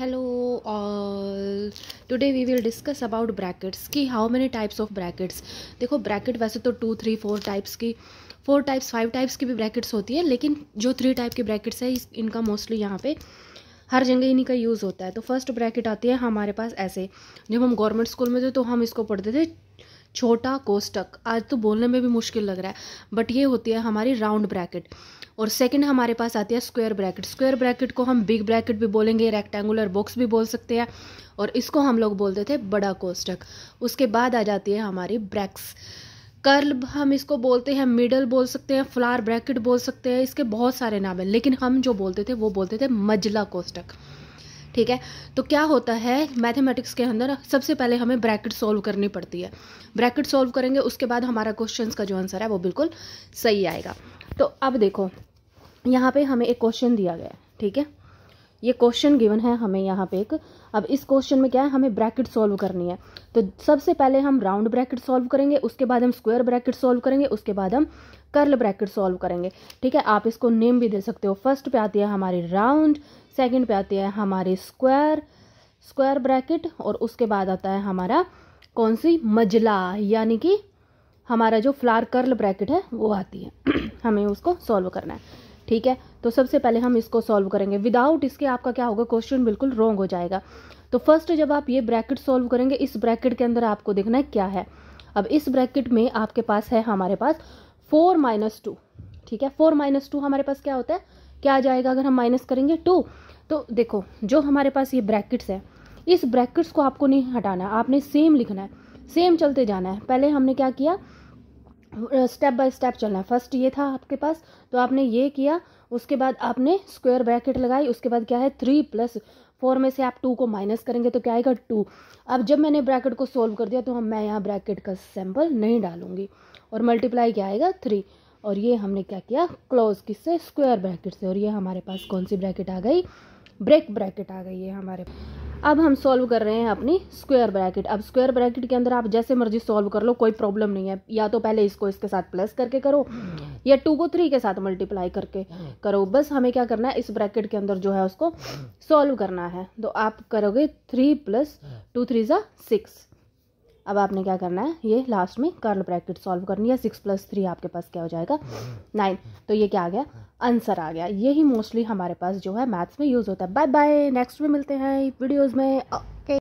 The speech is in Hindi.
hello all today we will discuss about brackets की how many types of brackets देखो ब्रैकेट वैसे तो टू थ्री फोर टाइप्स की फोर टाइप्स फाइव टाइप्स की भी ब्रैकेट्स होती है लेकिन जो थ्री टाइप के ब्रैकेट्स है इनका मोस्टली यहाँ पे हर जगह इन्हीं का यूज़ होता है तो फर्स्ट ब्रैकेट आती है हमारे पास ऐसे जब हम गवर्नमेंट स्कूल में थे तो हम इसको पढ़ते थे छोटा कोष्टक आज तो बोलने में भी मुश्किल लग रहा है बट ये होती है हमारी राउंड ब्रैकेट और सेकंड हमारे पास आती है स्क्वायर ब्रैकेट स्क्वायर ब्रैकेट को हम बिग ब्रैकेट भी बोलेंगे रेक्टेंगुलर बॉक्स भी बोल सकते हैं और इसको हम लोग बोलते थे बड़ा कोष्टक उसके बाद आ जाती है हमारी ब्रैक्स कर्ल हम इसको बोलते हैं मिडल बोल सकते हैं फ्लार ब्रैकेट बोल सकते हैं इसके बहुत सारे नाम हैं लेकिन हम जो बोलते थे वो बोलते थे मजला कोष्टक ठीक है तो क्या होता है मैथमेटिक्स के अंदर सबसे पहले हमें ब्रैकेट सॉल्व करनी पड़ती है ब्रैकेट सॉल्व करेंगे उसके बाद हमारा क्वेश्चन का जो आंसर है वो बिल्कुल सही आएगा तो अब देखो यहाँ पे हमें एक क्वेश्चन दिया गया है ठीक है ये क्वेश्चन गिवन है हमें यहाँ पे एक अब इस क्वेश्चन में क्या है हमें ब्रैकेट सॉल्व करनी है तो सबसे पहले हम राउंड ब्रैकेट सॉल्व करेंगे उसके बाद हम स्क्वायर ब्रैकेट सॉल्व करेंगे उसके बाद हम कर्ल ब्रैकेट सॉल्व करेंगे ठीक है आप इसको नेम भी दे सकते हो फर्स्ट पे आती है हमारी राउंड सेकेंड पे आती है हमारी स्क्वायर स्क्वायर ब्रैकेट और उसके बाद आता है हमारा कौन सी मजला यानी कि हमारा जो फ्लार कर्ल ब्रैकेट है वो आती है हमें उसको सॉल्व करना है ठीक है तो सबसे पहले हम इसको सॉल्व करेंगे विदाउट इसके आपका क्या होगा क्वेश्चन बिल्कुल रॉन्ग हो जाएगा तो फर्स्ट जब आप ये ब्रैकेट सॉल्व करेंगे इस ब्रैकेट के अंदर आपको देखना है क्या है अब इस ब्रैकेट में आपके पास है हमारे पास फोर माइनस टू ठीक है फोर माइनस टू हमारे पास क्या होता है क्या आ जाएगा अगर हम माइनस करेंगे टू तो देखो जो हमारे पास ये ब्रैकेट्स है इस ब्रैकेट्स को आपको नहीं हटाना आपने सेम लिखना है सेम चलते जाना है पहले हमने क्या किया स्टेप बाय स्टेप चलना है फर्स्ट ये था आपके पास तो आपने ये किया उसके बाद आपने स्क्वायर ब्रैकेट लगाई उसके बाद क्या है थ्री प्लस फोर में से आप टू को माइनस करेंगे तो क्या आएगा टू अब जब मैंने ब्रैकेट को सोल्व कर दिया तो हम मैं यहाँ ब्रैकेट का सैम्पल नहीं डालूंगी और मल्टीप्लाई क्या आएगा थ्री और ये हमने क्या किया क्लोज किससे स्क्वायर ब्रैकेट से और ये हमारे पास कौन सी ब्रैकेट आ गई ब्रेक ब्रैकेट आ गई है हमारे अब हम सॉल्व कर रहे हैं अपनी स्क्वायर ब्रैकेट अब स्क्वायर ब्रैकेट के अंदर आप जैसे मर्जी सॉल्व कर लो कोई प्रॉब्लम नहीं है या तो पहले इसको इसके साथ प्लस करके करो या टू को थ्री के साथ मल्टीप्लाई करके करो बस हमें क्या करना है इस ब्रैकेट के अंदर जो है उसको सॉल्व करना है तो आप करोगे थ्री प्लस टू थ्री ज़ा सिक्स अब आपने क्या करना है ये लास्ट में कर्ल ब्रैकेट सॉल्व करनी है सिक्स प्लस थ्री आपके पास क्या हो जाएगा नाइन तो ये क्या आ गया आंसर आ गया यही मोस्टली हमारे पास जो है मैथ्स में यूज़ होता है बाय बाय नेक्स्ट में मिलते हैं वीडियोज़ में ओके